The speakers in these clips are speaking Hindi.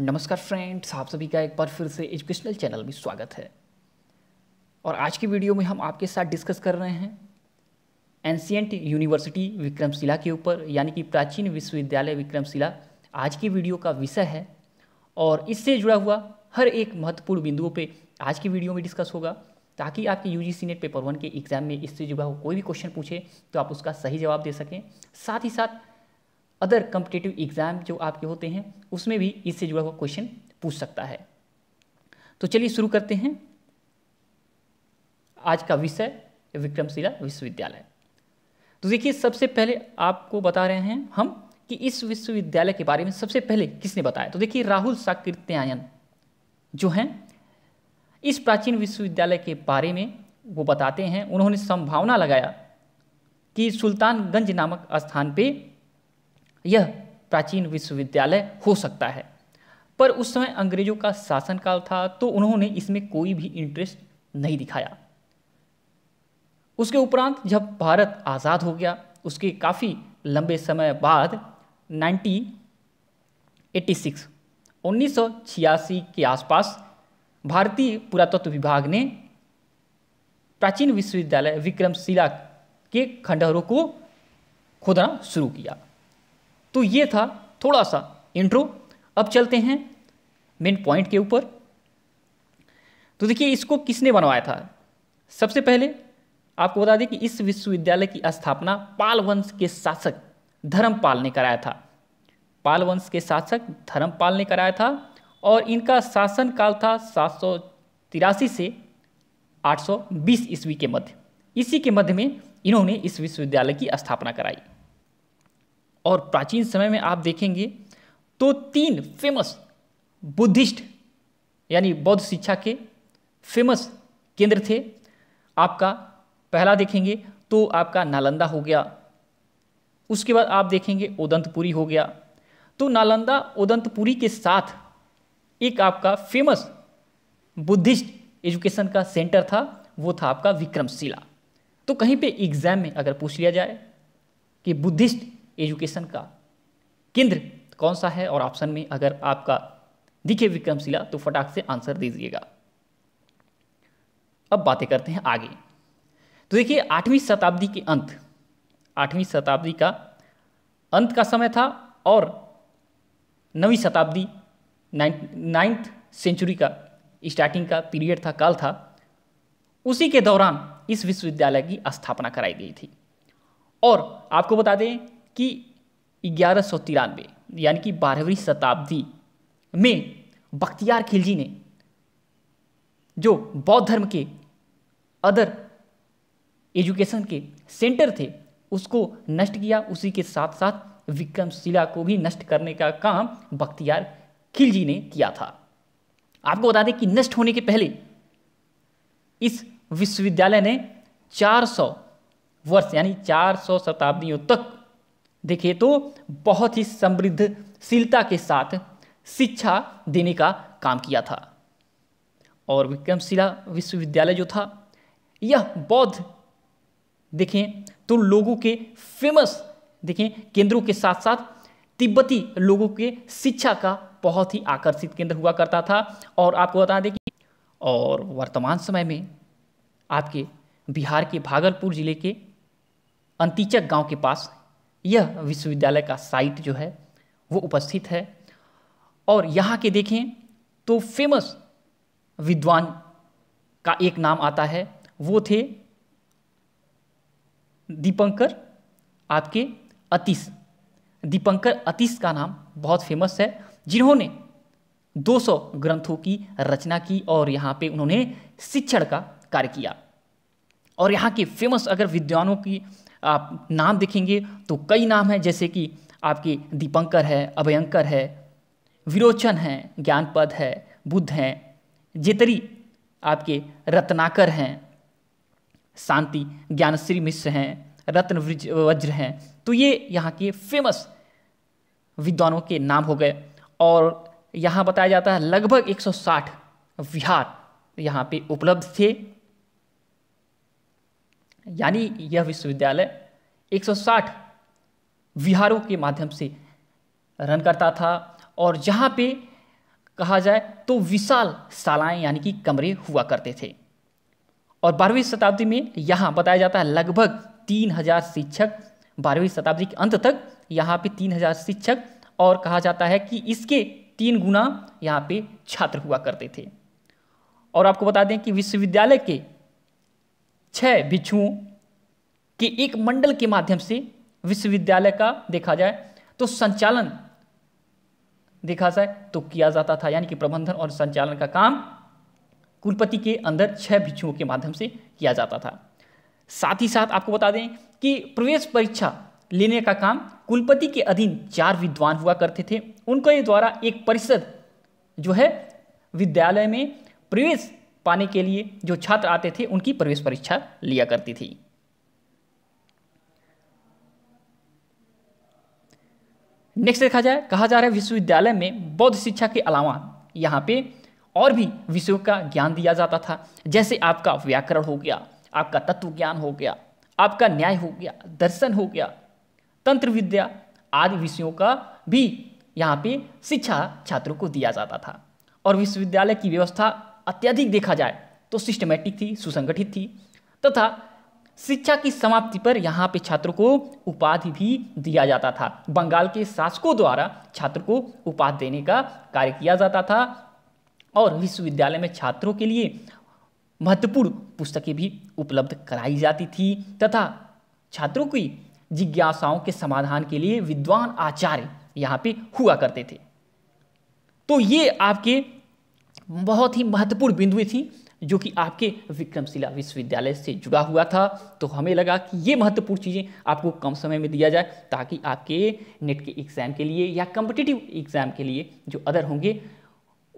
नमस्कार फ्रेंड्स आप सभी का एक बार फिर से एजुकेशनल चैनल में स्वागत है और आज की वीडियो में हम आपके साथ डिस्कस कर रहे हैं एनसीएंट यूनिवर्सिटी विक्रमशिला के ऊपर यानी कि प्राचीन विश्वविद्यालय विक्रमशिला आज की वीडियो का विषय है और इससे जुड़ा हुआ हर एक महत्वपूर्ण बिंदुओं पर आज की वीडियो में डिस्कस होगा ताकि आपके U G NET paper one के एग्जाम में इससे जुड़ा हुआ कोई भी क्वेश्चन पूछे तो आप उसका सही जवाब दे सकें साथ ही साथ अदर कम्पिटेटिव एग्ज़ाम जो आपके होते हैं उसमें भी इससे जुड़ा हुआ क्वेश्चन पूछ सकता है तो चलिए शुरू करते हैं आज का विषय विक्रमशिला विश्वविद्यालय तो देखिए सबसे पहले आपको बता रहे हैं हम कि इस विश्वविद्यालय के बारे में सबसे पहले किसने बताया तो देखिए राहुल साकृत्यायन जो हैं इस प्राचीन विश्वविद्यालय के बारे में वो बताते हैं उन्होंने संभावना लगाया कि सुल्तानगंज नामक स्थान पे यह प्राचीन विश्वविद्यालय हो सकता है पर उस समय अंग्रेजों का शासनकाल था तो उन्होंने इसमें कोई भी इंटरेस्ट नहीं दिखाया उसके उपरांत जब भारत आज़ाद हो गया उसके काफ़ी लंबे समय बाद 1986 1986 के आसपास भारतीय पुरातत्व विभाग ने प्राचीन विश्वविद्यालय विक्रमशिला के खंडहरों को खोदना शुरू किया तो ये था थोड़ा सा इंट्रो अब चलते हैं मेन पॉइंट के ऊपर तो देखिए इसको किसने बनवाया था सबसे पहले आपको बता दें कि इस विश्वविद्यालय की स्थापना पाल वंश के शासक धर्मपाल ने कराया था पाल वंश के शासक धर्मपाल ने कराया था और इनका शासन काल था सात से 820 ईस्वी के मध्य इसी के मध्य में इन्होंने इस विश्वविद्यालय की स्थापना कराई और प्राचीन समय में आप देखेंगे तो तीन फेमस बुद्धिस्ट यानी बौद्ध शिक्षा के फेमस केंद्र थे आपका पहला देखेंगे तो आपका नालंदा हो गया उसके बाद आप देखेंगे ओदंतपुरी हो गया तो नालंदा ओदंतपुरी के साथ एक आपका फेमस बुद्धिस्ट एजुकेशन का सेंटर था वो था आपका विक्रमशिला तो कहीं पे एग्जाम में अगर पूछ लिया जाए कि बुद्धिस्ट एजुकेशन का केंद्र कौन सा है और ऑप्शन में अगर आपका दिखे विक्रमशिला तो फटाक से आंसर दीजिएगा अब बातें करते हैं आगे तो देखिए आठवीं शताब्दी के अंत आठवीं शताब्दी का अंत का समय था और नवीं शताब्दी नाइन्थ सेंचुरी का स्टार्टिंग का पीरियड था काल था उसी के दौरान इस विश्वविद्यालय की स्थापना कराई गई थी और आपको बता दें कि ग्यारह सौ तिरानवे यानी कि बारहवीं शताब्दी में बख्तियार खिलजी ने जो बौद्ध धर्म के अदर एजुकेशन के सेंटर थे उसको नष्ट किया उसी के साथ साथ विक्रमशिला को भी नष्ट करने का काम बख्तियार खिलजी ने किया था आपको बता दें कि नष्ट होने के पहले इस विश्वविद्यालय ने 400 वर्ष यानी 400 शताब्दियों तक देखिए तो बहुत ही समृद्धशीलता के साथ शिक्षा देने का काम किया था और विक्रमशिला विश्वविद्यालय जो था यह बौद्ध देखें तो लोगों के फेमस देखें केंद्रों के साथ साथ तिब्बती लोगों के शिक्षा का बहुत ही आकर्षित केंद्र हुआ करता था और आपको बता दें कि और वर्तमान समय में आपके बिहार के भागलपुर जिले के अंतीचक गांव के पास यह विश्वविद्यालय का साइट जो है वो उपस्थित है और यहाँ के देखें तो फेमस विद्वान का एक नाम आता है वो थे दीपंकर आपके अतीश दीपंकर अतीश का नाम बहुत फेमस है जिन्होंने 200 ग्रंथों की रचना की और यहाँ पे उन्होंने शिक्षण का कार्य किया और यहाँ के फेमस अगर विद्वानों की आप नाम देखेंगे तो कई नाम हैं जैसे कि आपके दीपंकर है अभयंकर है विरोचन है ज्ञानपद है बुद्ध हैं जेतरी आपके रत्नाकर हैं शांति ज्ञानश्री मिश्र हैं रत्न वज्र हैं तो ये यहाँ के फेमस विद्वानों के नाम हो गए और यहाँ बताया जाता है लगभग 160 विहार यहाँ पे उपलब्ध थे यानी यह विश्वविद्यालय 160 विहारों के माध्यम से रन करता था और जहाँ पे कहा जाए तो विशाल शालाएँ यानी कि कमरे हुआ करते थे और बारहवीं शताब्दी में यहाँ बताया जाता है लगभग तीन हजार शिक्षक बारहवीं शताब्दी के अंत तक यहाँ पे तीन हजार शिक्षक और कहा जाता है कि इसके तीन गुना यहाँ पे छात्र हुआ करते थे और आपको बता दें कि विश्वविद्यालय के छह भिक्षुओं के एक मंडल के माध्यम से विश्वविद्यालय का देखा जाए तो संचालन देखा जाए तो किया जाता था यानी कि प्रबंधन और संचालन का काम कुलपति के अंदर छह भिक्षुओं के माध्यम से किया जाता था साथ ही साथ आपको बता दें कि प्रवेश परीक्षा लेने का काम कुलपति के अधीन चार विद्वान हुआ करते थे उनके द्वारा एक परिषद जो है विद्यालय में प्रवेश पाने के लिए जो छात्र आते थे उनकी प्रवेश परीक्षा लिया करती थी नेक्स्ट देखा जाए कहा जा रहा है विश्वविद्यालय में बौद्ध शिक्षा के अलावा यहाँ पे और भी विषयों का ज्ञान दिया जाता था जैसे आपका व्याकरण हो गया आपका तत्व ज्ञान हो गया आपका न्याय हो गया दर्शन हो गया तंत्र विद्या आदि विषयों का भी यहाँ पे शिक्षा छात्रों को दिया जाता था और विश्वविद्यालय की व्यवस्था अत्यधिक देखा जाए तो सिस्टमेटिक थी सुसंगठित थी तथा शिक्षा की समाप्ति पर यहाँ पे छात्रों को उपाधि भी दिया जाता था बंगाल के शासकों द्वारा छात्र को उपाधि देने का कार्य किया जाता था और विश्वविद्यालय में छात्रों के लिए महत्वपूर्ण पुस्तकें भी उपलब्ध कराई जाती थी तथा छात्रों की जिज्ञासाओं के समाधान के लिए विद्वान आचार्य यहाँ पे हुआ करते थे तो ये आपके बहुत ही महत्वपूर्ण बिंदु थी जो कि आपके विक्रमशिला विश्वविद्यालय से जुड़ा हुआ था तो हमें लगा कि ये महत्वपूर्ण चीज़ें आपको कम समय में दिया जाए ताकि आपके नेट के एग्ज़ाम के लिए या कम्पिटिटिव एग्ज़ाम के लिए जो अदर होंगे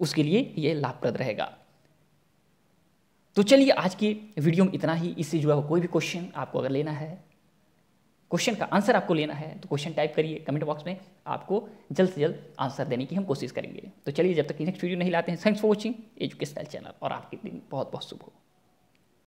उसके लिए ये लाभप्रद रहेगा तो चलिए आज के वीडियो में इतना ही इससे जुड़ा हुआ कोई भी क्वेश्चन आपको अगर लेना है क्वेश्चन का आंसर आपको लेना है तो क्वेश्चन टाइप करिए कमेंट बॉक्स में आपको जल्द से जल्द आंसर देने की हम कोशिश करेंगे तो चलिए जब तक नेक्स्ट वीडियो नहीं लाते हैं thanks for watching educational channel और आपके दिन बहुत बहुत शुभ हो